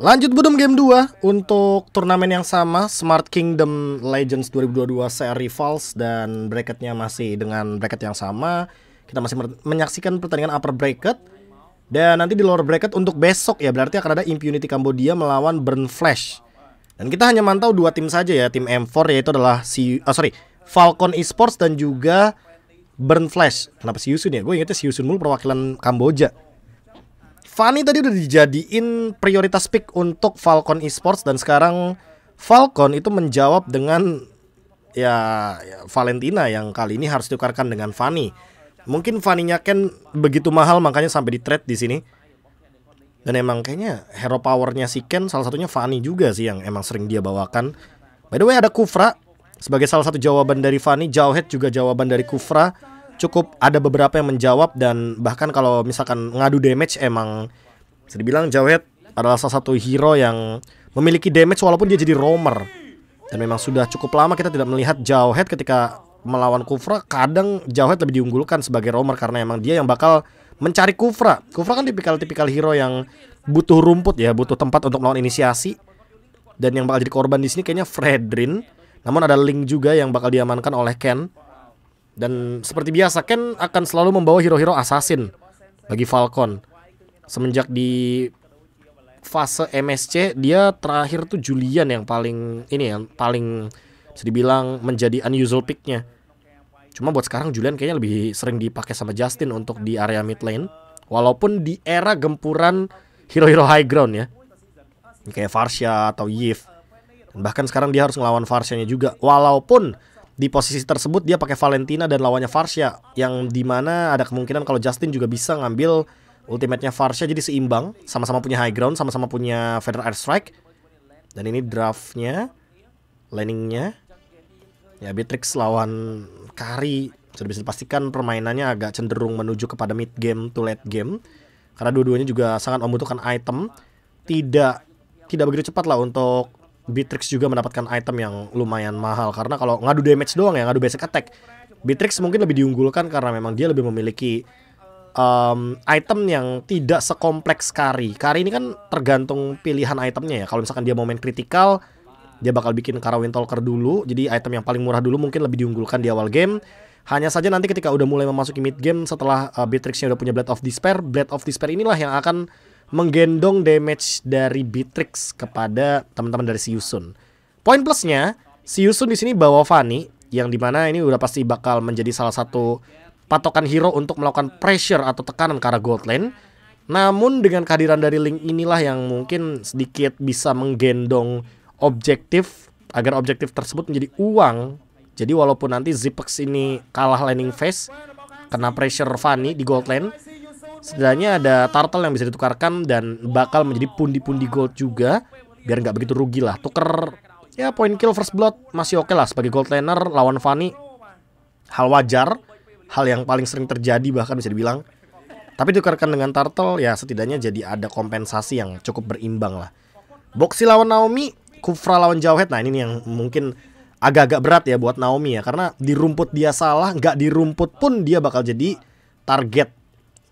Lanjut Budem game 2 untuk turnamen yang sama Smart Kingdom Legends 2022 seri Rivals dan bracketnya masih dengan bracket yang sama. Kita masih menyaksikan pertandingan upper bracket dan nanti di lower bracket untuk besok ya berarti akan ada Impunity Cambodia melawan Burn Flash. Dan kita hanya mantau dua tim saja ya, tim M4 yaitu adalah si oh sorry, Falcon Esports dan juga Burn Flash. Kenapa si Yusun ya? Gue ingetnya si Yusun mulu perwakilan Kamboja. Fani tadi udah dijadiin prioritas pick untuk Falcon Esports dan sekarang Falcon itu menjawab dengan ya, ya Valentina yang kali ini harus ditukarkan dengan Fani. Mungkin Fanny-nya kan begitu mahal makanya sampai di trade di sini. Dan emang kayaknya hero powernya si Ken salah satunya Fani juga sih yang emang sering dia bawakan. By the way ada Kufra sebagai salah satu jawaban dari Fani, Jawhead juga jawaban dari Kufra cukup ada beberapa yang menjawab dan bahkan kalau misalkan ngadu damage emang bisa dibilang Jawhead adalah salah satu hero yang memiliki damage walaupun dia jadi roamer. Dan memang sudah cukup lama kita tidak melihat Jawhead ketika melawan Kufra kadang Jawhead lebih diunggulkan sebagai roamer karena emang dia yang bakal mencari Kufra. Kufra kan tipikal-tipikal hero yang butuh rumput ya, butuh tempat untuk melawan inisiasi. Dan yang bakal jadi korban di sini kayaknya Fredrin. Namun ada Link juga yang bakal diamankan oleh Ken. Dan seperti biasa, Ken akan selalu membawa hero-hero assassin bagi Falcon. Semenjak di fase MSC, dia terakhir tuh Julian yang paling ini yang paling bisa dibilang menjadi unusual picknya. Cuma buat sekarang Julian kayaknya lebih sering dipakai sama Justin untuk di area mid lane. Walaupun di era gempuran hero-hero high ground ya. Kayak Farsha atau Yif. Bahkan sekarang dia harus ngelawan Farsha-nya juga. Walaupun di posisi tersebut dia pakai Valentina dan lawannya Farsha yang dimana ada kemungkinan kalau Justin juga bisa ngambil ultimate-nya Farsha jadi seimbang sama-sama punya high ground sama-sama punya Feather Strike dan ini draftnya landingnya ya Beatrix lawan Kari sudah bisa dipastikan permainannya agak cenderung menuju kepada mid game to late game karena dua-duanya juga sangat membutuhkan item tidak tidak begitu cepat lah untuk Beatrix juga mendapatkan item yang lumayan mahal karena kalau ngadu damage doang ya ngadu basic attack Beatrix mungkin lebih diunggulkan karena memang dia lebih memiliki um, item yang tidak sekompleks Kari Kari ini kan tergantung pilihan itemnya ya kalau misalkan dia mau main critical dia bakal bikin Karawin Talker dulu jadi item yang paling murah dulu mungkin lebih diunggulkan di awal game hanya saja nanti ketika udah mulai memasuki mid game setelah uh, Beatrixnya udah punya Blade of Despair, Blade of Despair inilah yang akan menggendong damage dari Beatrix kepada teman-teman dari Si Siusun. Poin plusnya, Si Siusun di sini bawa Fanny yang dimana ini udah pasti bakal menjadi salah satu patokan hero untuk melakukan pressure atau tekanan ke arah gold lane. Namun dengan kehadiran dari Link inilah yang mungkin sedikit bisa menggendong objektif agar objektif tersebut menjadi uang. Jadi walaupun nanti Zipex ini kalah landing phase kena pressure Fanny di gold lane, setidaknya ada turtle yang bisa ditukarkan dan bakal menjadi pundi-pundi gold juga biar nggak begitu rugi lah tuker ya point kill first blood masih oke okay lah sebagai gold laner lawan Fanny hal wajar hal yang paling sering terjadi bahkan bisa dibilang tapi ditukarkan dengan turtle ya setidaknya jadi ada kompensasi yang cukup berimbang lah Boxi lawan Naomi Kufra lawan Jauhet nah ini yang mungkin agak-agak berat ya buat Naomi ya karena di rumput dia salah nggak di rumput pun dia bakal jadi target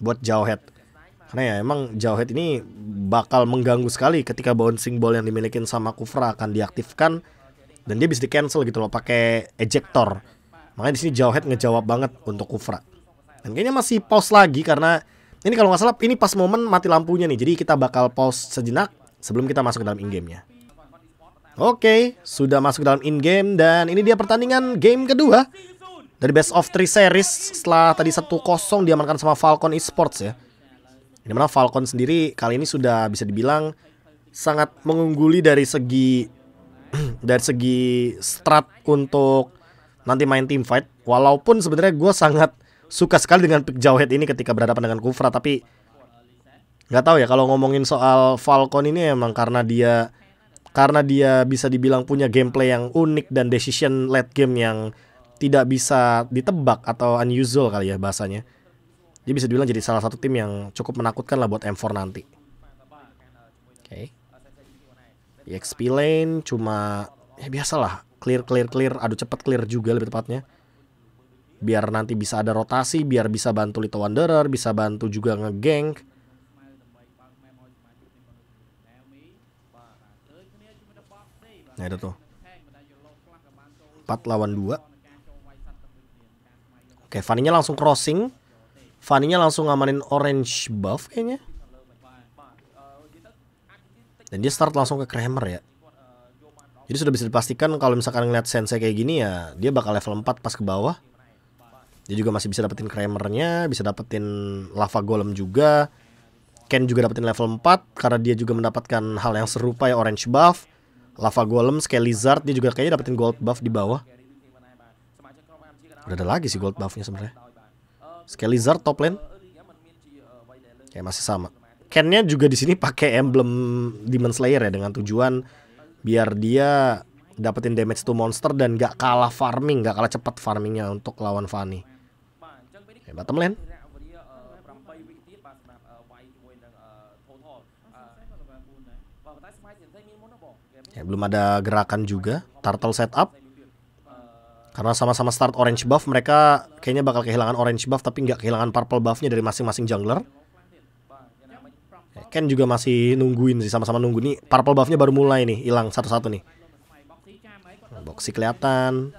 buat Jawhead Karena ya emang Jawhead ini bakal mengganggu sekali ketika bouncing ball yang dimiliki sama Kufra akan diaktifkan dan dia bisa di cancel gitu loh pakai ejector. Makanya di sini Jawhead ngejawab banget untuk Kufra. Dan kayaknya masih pause lagi karena ini kalau nggak salah ini pas momen mati lampunya nih. Jadi kita bakal pause sejenak sebelum kita masuk ke dalam in-game-nya. Oke, okay, sudah masuk ke dalam in-game dan ini dia pertandingan game kedua. Dari best of 3 series setelah tadi 1-0 diamankan sama Falcon Esports ya. Dimana Falcon sendiri kali ini sudah bisa dibilang sangat mengungguli dari segi dari segi strat untuk nanti main team fight. Walaupun sebenarnya gue sangat suka sekali dengan pick Jawhead ini ketika berhadapan dengan Kufra tapi nggak tahu ya kalau ngomongin soal Falcon ini emang karena dia karena dia bisa dibilang punya gameplay yang unik dan decision late game yang tidak bisa ditebak atau unusual kali ya bahasanya. Dia bisa dibilang jadi salah satu tim yang cukup menakutkan lah buat M4 nanti. Oke. Okay. E EXP lane cuma ya biasalah clear clear clear aduh cepat clear juga lebih tepatnya. Biar nanti bisa ada rotasi, biar bisa bantu Little Wanderer, bisa bantu juga ngegeng. Nah itu tuh. 4 lawan 2. Oke, fanny langsung crossing. fanny langsung ngamanin orange buff kayaknya. Dan dia start langsung ke Kramer ya. Jadi sudah bisa dipastikan kalau misalkan ngeliat Sensei kayak gini ya, dia bakal level 4 pas ke bawah. Dia juga masih bisa dapetin Kramernya, bisa dapetin Lava Golem juga. Ken juga dapetin level 4 karena dia juga mendapatkan hal yang serupa ya orange buff. Lava Golem, Lizard, dia juga kayaknya dapetin gold buff di bawah. Udah ada lagi sih gold buffnya sebenarnya. Skelizar top lane. Kayak masih sama. Kennya juga di sini pakai emblem Demon Slayer ya dengan tujuan biar dia dapetin damage to monster dan gak kalah farming, gak kalah cepat farmingnya untuk lawan Fanny. Ya, bottom lane. Ya, belum ada gerakan juga. Turtle setup. Karena sama-sama start orange buff, mereka kayaknya bakal kehilangan orange buff tapi nggak kehilangan purple buffnya dari masing-masing jungler. Eh, Ken juga masih nungguin sih, sama-sama nunggu nih. Purple buffnya baru mulai nih, hilang satu-satu nih. Hmm, boxy kelihatan,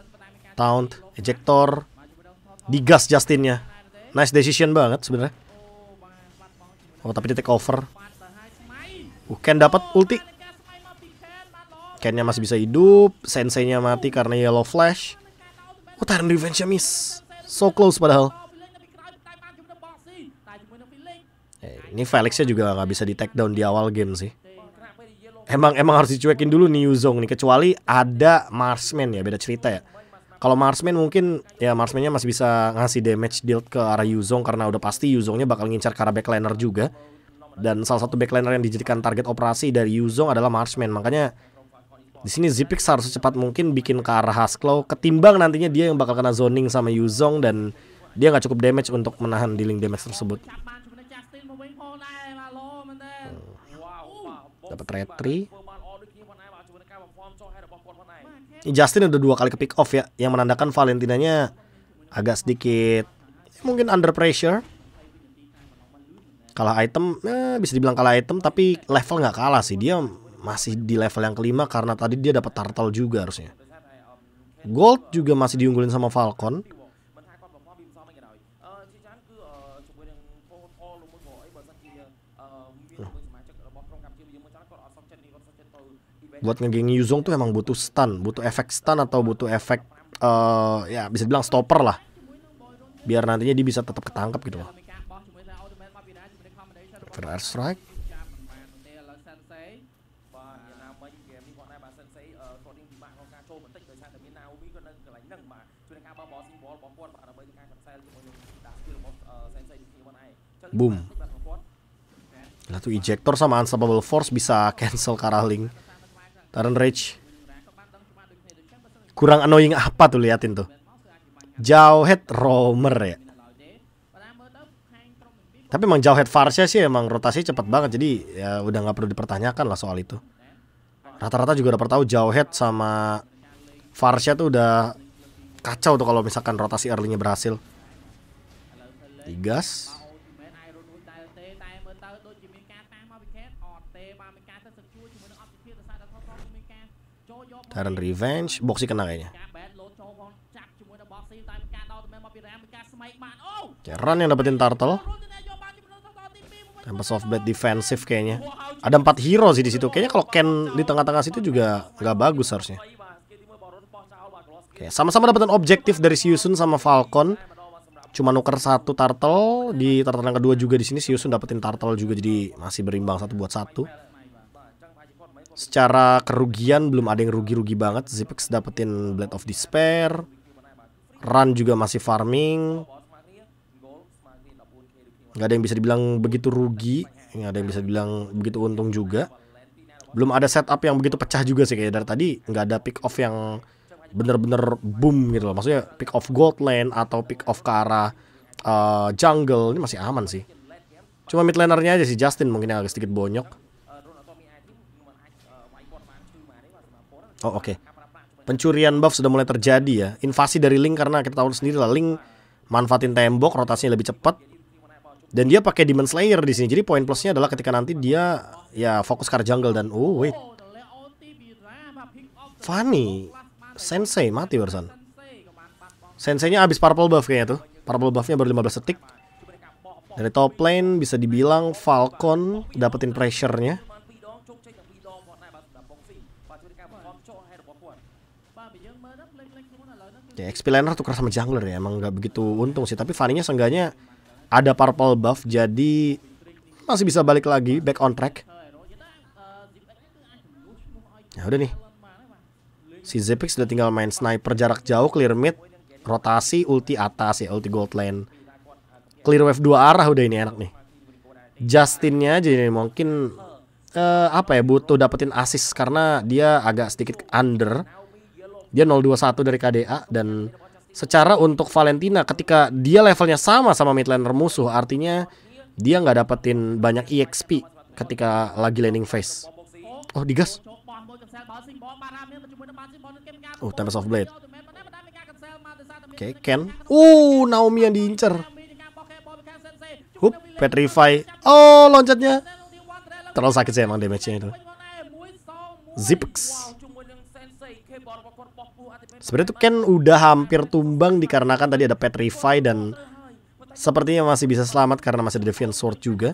taunt, ejector, digas Justinnya. Nice decision banget sebenarnya. Oh tapi dia take over. Uh, Ken dapat ulti. Kennya masih bisa hidup, Sensei-nya mati karena yellow flash. Oh, Tyrant Revenge ya, miss. So close padahal. Eh, ini Felixnya juga nggak bisa di take down di awal game sih. Emang emang harus dicuekin dulu nih Yuzong nih kecuali ada Marsman ya beda cerita ya. Kalau Marsman mungkin ya Marsman-nya masih bisa ngasih damage dealt ke arah Yuzong karena udah pasti Yuzongnya bakal ngincar ke arah backliner juga. Dan salah satu backliner yang dijadikan target operasi dari Yuzong adalah Marsman Makanya di sini Zipix harus cepat mungkin bikin ke arah hasklo ketimbang nantinya dia yang bakal kena zoning sama Yuzong dan dia nggak cukup damage untuk menahan dealing damage tersebut. Hmm. Dapat retri. Justin udah dua kali ke pick off ya, yang menandakan Valentinanya agak sedikit ya mungkin under pressure. Kalah item, eh, bisa dibilang kalah item, tapi level nggak kalah sih dia masih di level yang kelima karena tadi dia dapat turtle juga harusnya. Gold juga masih diunggulin sama Falcon. Buat ngegeng Yuzong tuh emang butuh stun, butuh efek stun atau butuh efek uh, ya bisa bilang stopper lah. Biar nantinya dia bisa tetap ketangkep gitu loh. Fair air strike. Boom. Lalu tuh ejector sama unstoppable force bisa cancel Karaling. Taran Rage. Kurang annoying apa tuh liatin tuh. head Romer ya. Tapi emang jauh head Varsha sih emang rotasi cepet banget jadi ya udah nggak perlu dipertanyakan lah soal itu. Rata-rata juga udah jauh head sama Varsha tuh udah kacau tuh kalau misalkan rotasi early-nya berhasil. Digas. Tyrant Revenge kena kayaknya. Boxy បុកស៊ីកណាកនេះចា Ron yang dapetin turtle Tempat soft blade defensive kayaknya ada empat hero sih di situ kayaknya kalau Ken di tengah-tengah situ juga nggak bagus harusnya Oke, sama-sama dapetin objektif dari si Yusun sama Falcon cuma nuker satu turtle di turtle yang kedua juga di sini si Yusun dapetin turtle juga jadi masih berimbang satu buat satu Secara kerugian belum ada yang rugi-rugi banget. Zipex dapetin Blade of Despair. Run juga masih farming. Gak ada yang bisa dibilang begitu rugi. Gak ada yang bisa dibilang begitu untung juga. Belum ada setup yang begitu pecah juga sih kayak dari tadi. Gak ada pick off yang bener-bener boom gitu loh. Maksudnya pick off gold lane atau pick off ke arah uh, jungle ini masih aman sih. Cuma mid lanernya aja sih Justin mungkin yang agak sedikit bonyok. Oh oke. Okay. Pencurian buff sudah mulai terjadi ya. Invasi dari Link karena kita tahu sendiri lah Link manfaatin tembok, rotasinya lebih cepat. Dan dia pakai Demon Slayer di sini. Jadi poin plusnya adalah ketika nanti dia ya fokus ke jungle dan oh wait. Funny. Sensei mati barusan. Senseinya abis purple buff kayaknya tuh. Purple buffnya baru 15 detik. Dari top lane bisa dibilang Falcon dapetin pressure-nya. Ya, XP laner tukar sama jungler ya, emang nggak begitu untung sih. Tapi funny nya seenggaknya ada purple buff, jadi masih bisa balik lagi, back on track. Ya udah nih. Si Zepix sudah tinggal main sniper jarak jauh, clear mid, rotasi, ulti atas ya, ulti gold lane. Clear wave dua arah udah ini enak nih. Justinnya jadi mungkin uh, apa ya butuh dapetin asis karena dia agak sedikit under. Dia 021 dari KDA dan secara untuk Valentina ketika dia levelnya sama sama midlaner musuh artinya dia nggak dapetin banyak EXP ketika lagi landing phase. Oh, digas. Oh, Tempest of Blade. Oke, okay, Ken. Uh, Naomi yang diincer. Hup, Petrify. Oh, loncatnya. Terlalu sakit sih emang damage-nya itu. Zipx. Sebenarnya tuh Ken udah hampir tumbang dikarenakan tadi ada Petrify dan sepertinya masih bisa selamat karena masih ada Defiant Sword juga.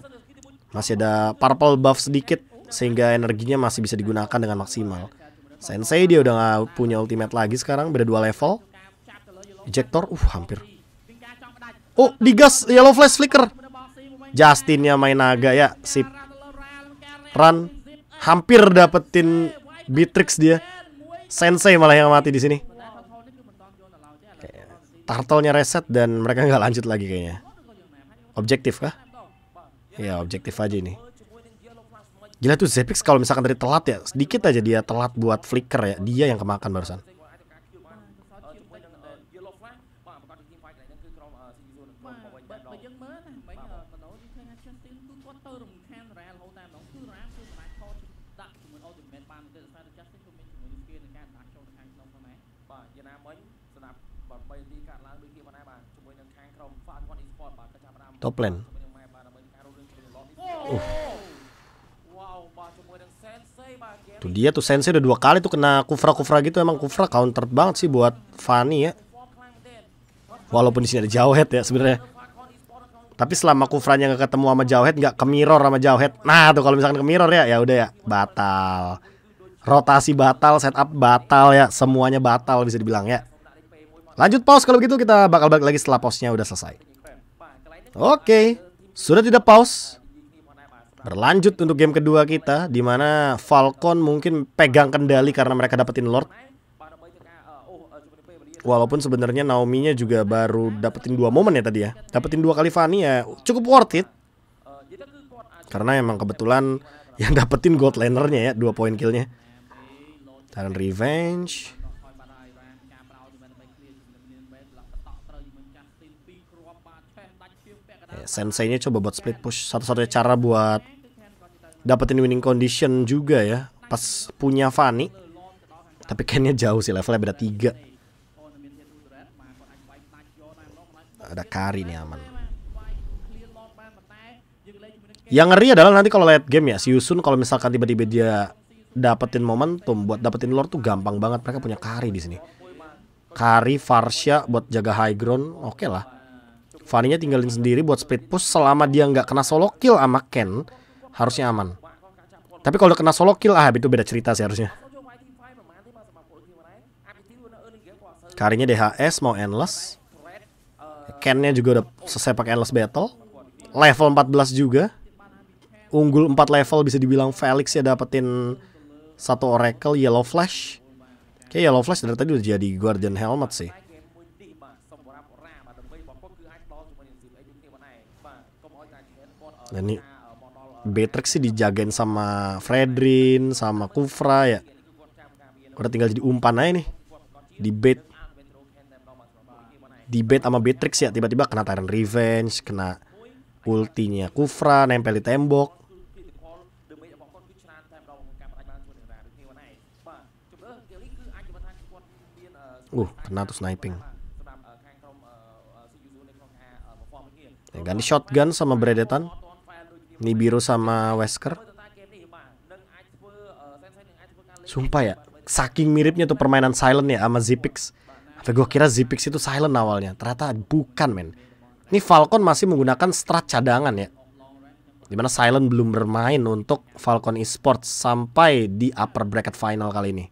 Masih ada purple buff sedikit sehingga energinya masih bisa digunakan dengan maksimal. Sensei dia udah gak punya ultimate lagi sekarang, beda dua level. Ejector, uh hampir. Oh, digas, yellow flash flicker. Justinnya main naga ya, sip run hampir dapetin Bitrix dia. Sensei malah yang mati di sini. Tartalnya reset dan mereka nggak lanjut lagi kayaknya. Objektif kah? Ya objektif aja ini. Gila tuh Zepix kalau misalkan tadi telat ya, sedikit aja dia telat buat flicker ya, dia yang kemakan barusan. top lane uh. Tuh dia tuh Sensei udah dua kali tuh kena kufra-kufra gitu emang kufra counter banget sih buat Fanny ya. Walaupun di sini ada Jawhead ya sebenarnya. Tapi selama kufranya nggak ketemu sama Jawhead nggak ke mirror sama Jawhead. Nah, tuh kalau misalkan ke mirror ya ya udah ya batal. Rotasi batal, setup batal ya, semuanya batal bisa dibilang ya. Lanjut pause kalau begitu kita bakal balik lagi setelah pausnya udah selesai. Oke, sudah tidak pause. Berlanjut untuk game kedua kita di mana Falcon mungkin pegang kendali karena mereka dapetin Lord. Walaupun sebenarnya Naomi-nya juga baru dapetin dua momen ya tadi ya. Dapetin dua kali Fanny ya cukup worth it. Karena emang kebetulan yang dapetin gold lanernya ya dua poin killnya. Dan revenge. Ya, senseinya coba buat split push satu-satunya cara buat dapetin winning condition juga ya pas punya Fanny tapi kayaknya jauh sih levelnya beda tiga ada Kari nih aman yang ngeri adalah nanti kalau late game ya si Yusun kalau misalkan tiba-tiba dia dapetin momentum buat dapetin lore tuh gampang banget mereka punya Kari di sini Kari Farsha buat jaga high ground oke okay lah Faninya tinggalin sendiri buat split push selama dia nggak kena solo kill sama Ken harusnya aman. Tapi kalau kena solo kill ah itu beda cerita sih harusnya. Karinya DHS mau endless. Kennya juga udah selesai pakai endless battle. Level 14 juga. Unggul 4 level bisa dibilang Felix ya dapetin satu Oracle Yellow Flash. Kayak Yellow Flash dari tadi udah jadi Guardian Helmet sih. Nah ini Betrek sih dijagain sama Fredrin, sama Kufra ya. Udah tinggal jadi umpan aja nih. Di bait. Di bait sama Betrix ya. Tiba-tiba kena Tyrant Revenge, kena ultinya Kufra, nempel di tembok. Uh, kena tuh sniping. Ya, ganti shotgun sama beredetan biru sama Wesker. Sumpah ya, saking miripnya tuh permainan Silent ya sama Zipix. Tapi gue kira Zipix itu Silent awalnya, ternyata bukan men. Ini Falcon masih menggunakan strat cadangan ya. Dimana Silent belum bermain untuk Falcon Esports sampai di upper bracket final kali ini.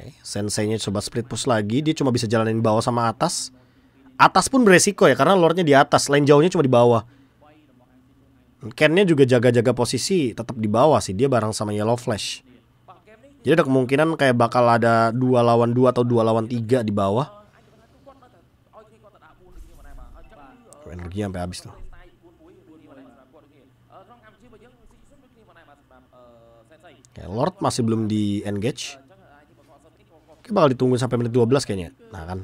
Okay. Senseinya coba split push lagi, dia cuma bisa jalanin bawah sama atas. Atas pun beresiko ya karena lordnya di atas, lain jauhnya cuma di bawah. Kennya juga jaga-jaga posisi, tetap di bawah sih dia bareng sama Yellow Flash. Jadi ada kemungkinan kayak bakal ada dua lawan dua atau dua lawan tiga di bawah. Energi sampai habis tuh. Lord masih belum di engage. Ini bakal ditunggu sampai menit 12 kayaknya. Nah kan.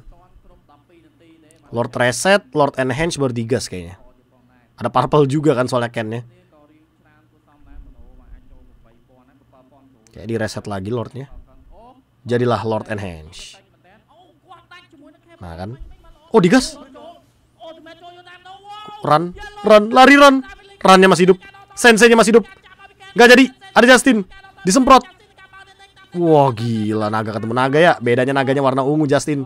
Lord Reset, Lord Enhance baru digas kayaknya. Ada purple juga kan soalnya Ken-nya. Kayak di reset lagi Lordnya. Jadilah Lord Enhance. Nah kan. Oh digas. Run, run, lari run. Runnya masih hidup. Sensei-nya masih hidup. Gak jadi. Ada Justin. Disemprot. Wah gila naga ketemu naga ya Bedanya naganya warna ungu Justin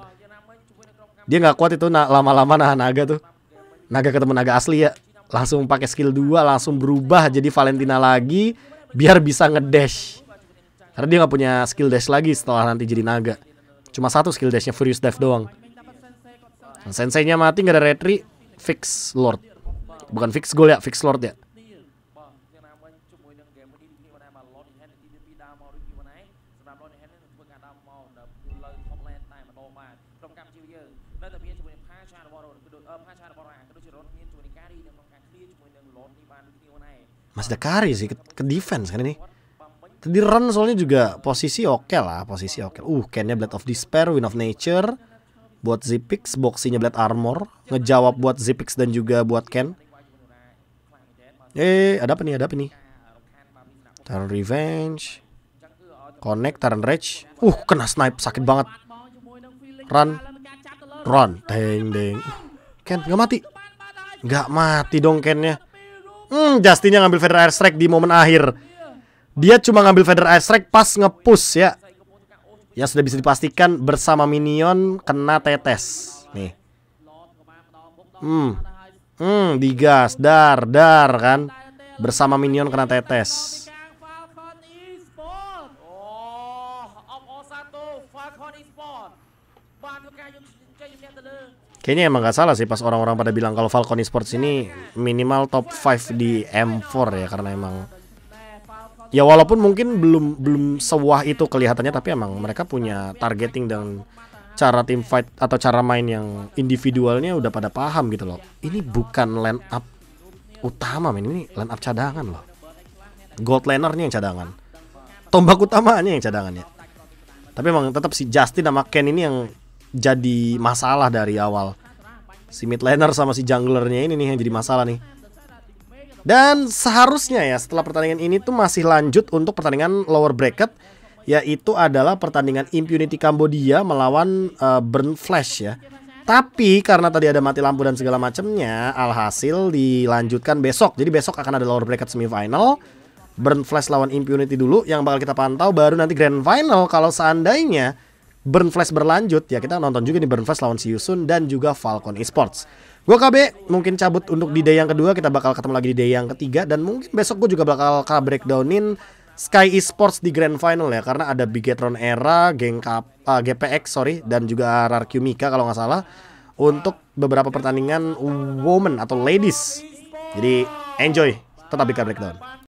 Dia gak kuat itu lama-lama nah, nahan naga tuh Naga ketemu naga asli ya Langsung pakai skill 2 Langsung berubah jadi Valentina lagi Biar bisa ngedash Karena dia nggak punya skill dash lagi setelah nanti jadi naga Cuma satu skill dashnya Furious Death doang Senseinya mati nggak ada retri Fix Lord Bukan fix goal ya, fix Lord ya Mas ada kari sih ke, ke defense kan ini Tadi run soalnya juga posisi oke okay lah Posisi oke okay. Uh, Kennya Blade of Despair, Win of Nature Buat Zipix, boxinya Blade Armor Ngejawab buat Zipix dan juga buat Ken Eh, ada apa nih, ada apa nih Turn Revenge Connect, Turn Rage Uh, kena snipe, sakit banget Run Ron, deng deng. Ken nggak mati, nggak mati dong Kennya. Hmm, Justinnya ngambil Air Strike di momen akhir. Dia cuma ngambil Air Strike pas ngepush ya. Ya sudah bisa dipastikan bersama minion kena tetes. Nih. Hmm. Hmm, digas, dar, dar kan. Bersama minion kena tetes. Kayaknya emang gak salah sih pas orang-orang pada bilang kalau Falcon Esports ini minimal top 5 di M4 ya karena emang ya walaupun mungkin belum belum sewah itu kelihatannya tapi emang mereka punya targeting dan cara tim fight atau cara main yang individualnya udah pada paham gitu loh. Ini bukan line up utama men, ini line up cadangan loh. Gold lanernya yang cadangan. Tombak utamanya yang cadangannya. Tapi emang tetap si Justin sama Ken ini yang jadi masalah dari awal. Si mid laner sama si junglernya ini nih yang jadi masalah nih. Dan seharusnya ya setelah pertandingan ini tuh masih lanjut untuk pertandingan lower bracket yaitu adalah pertandingan Impunity Cambodia melawan uh, Burn Flash ya. Tapi karena tadi ada mati lampu dan segala macamnya, alhasil dilanjutkan besok. Jadi besok akan ada lower bracket semifinal. Burn Flash lawan Impunity dulu yang bakal kita pantau baru nanti grand final kalau seandainya Burn Flash berlanjut ya kita nonton juga di Burn Flash lawan si Yusun dan juga Falcon Esports. Gue KB mungkin cabut untuk di day yang kedua kita bakal ketemu lagi di day yang ketiga dan mungkin besok gue juga bakal kalah breakdownin Sky Esports di Grand Final ya karena ada Bigetron Era, geng K, uh, ah, GPX sorry dan juga RRQ Mika kalau nggak salah untuk beberapa pertandingan woman atau ladies. Jadi enjoy tetap di Breakdown.